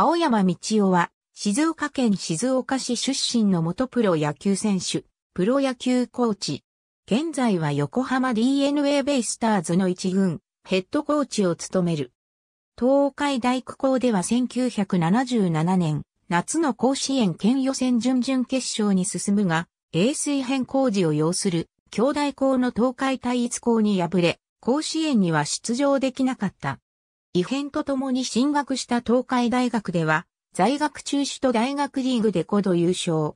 青山道夫は、静岡県静岡市出身の元プロ野球選手、プロ野球コーチ。現在は横浜 DNA ベイスターズの一軍、ヘッドコーチを務める。東海大工校では1977年、夏の甲子園県予選準々決勝に進むが、衛水編工事を要する、兄弟校の東海体育校に敗れ、甲子園には出場できなかった。異変とともに進学した東海大学では、在学中止と大学リーグで5度優勝。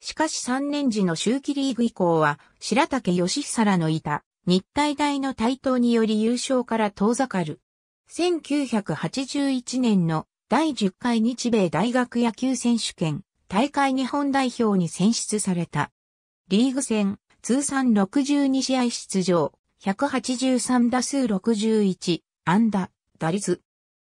しかし3年時の周期リーグ以降は、白竹義久らのいた、日体大の台頭により優勝から遠ざかる。1981年の第10回日米大学野球選手権大会日本代表に選出された。リーグ戦通算62試合出場、183打数61安打、打率。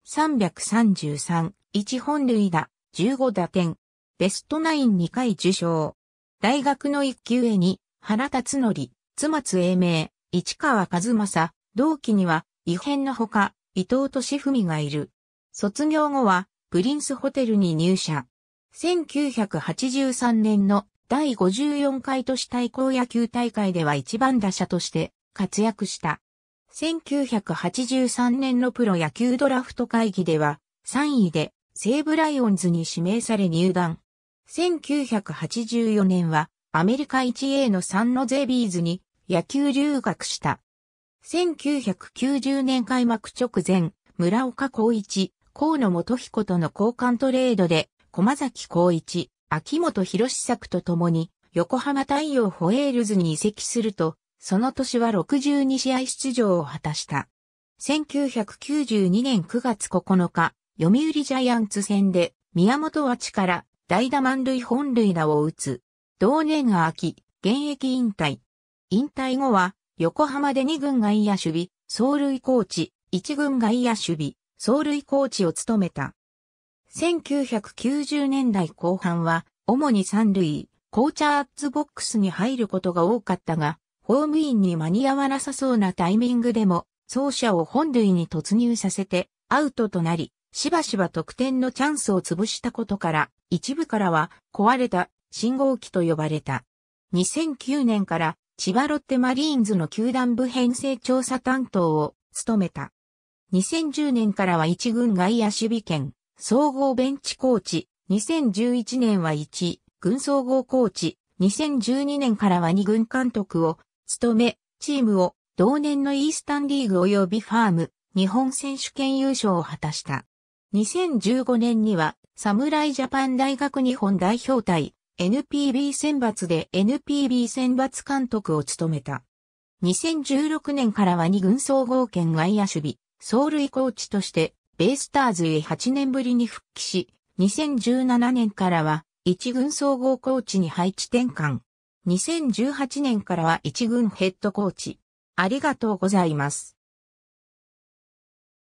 333、1本塁打、15打点。ベストナイン2回受賞。大学の一級へに、原辰則、妻津英明、市川和正、同期には、異変のほか、伊藤敏文がいる。卒業後は、プリンスホテルに入社。1983年の第54回都市対抗野球大会では一番打者として活躍した。1983年のプロ野球ドラフト会議では3位で西武ライオンズに指名され入団。1984年はアメリカ 1A のサンノゼビーズに野球留学した。1990年開幕直前、村岡光一、河野元彦との交換トレードで、駒崎光一、秋元博作と共に、横浜太陽ホエールズに移籍すると、その年は62試合出場を果たした。1992年9月9日、読売ジャイアンツ戦で宮本は力、代打満塁本塁打を打つ。同年秋、現役引退。引退後は、横浜で2軍外野守備、走塁コーチ、1軍外野守備、走塁コーチを務めた。1990年代後半は、主に三塁、コーチャーアッツボックスに入ることが多かったが、ホームインに間に合わなさそうなタイミングでも、走者を本塁に突入させて、アウトとなり、しばしば得点のチャンスを潰したことから、一部からは壊れた信号機と呼ばれた。2009年から千葉ロッテマリーンズの球団部編成調査担当を務めた。2010年からは一軍外野守備権、総合ベンチコーチ、2011年は一、軍総合コーチ、2012年からは二軍監督を務め、チームを同年のイースタンリーグ及びファーム、日本選手権優勝を果たした。2015年には、侍ジャパン大学日本代表隊、NPB 選抜で NPB 選抜監督を務めた。2016年からは2軍総合圏外野守備、走塁コーチとして、ベイスターズへ8年ぶりに復帰し、2017年からは、1軍総合コーチに配置転換。2018年からは一軍ヘッドコーチ。ありがとうございます。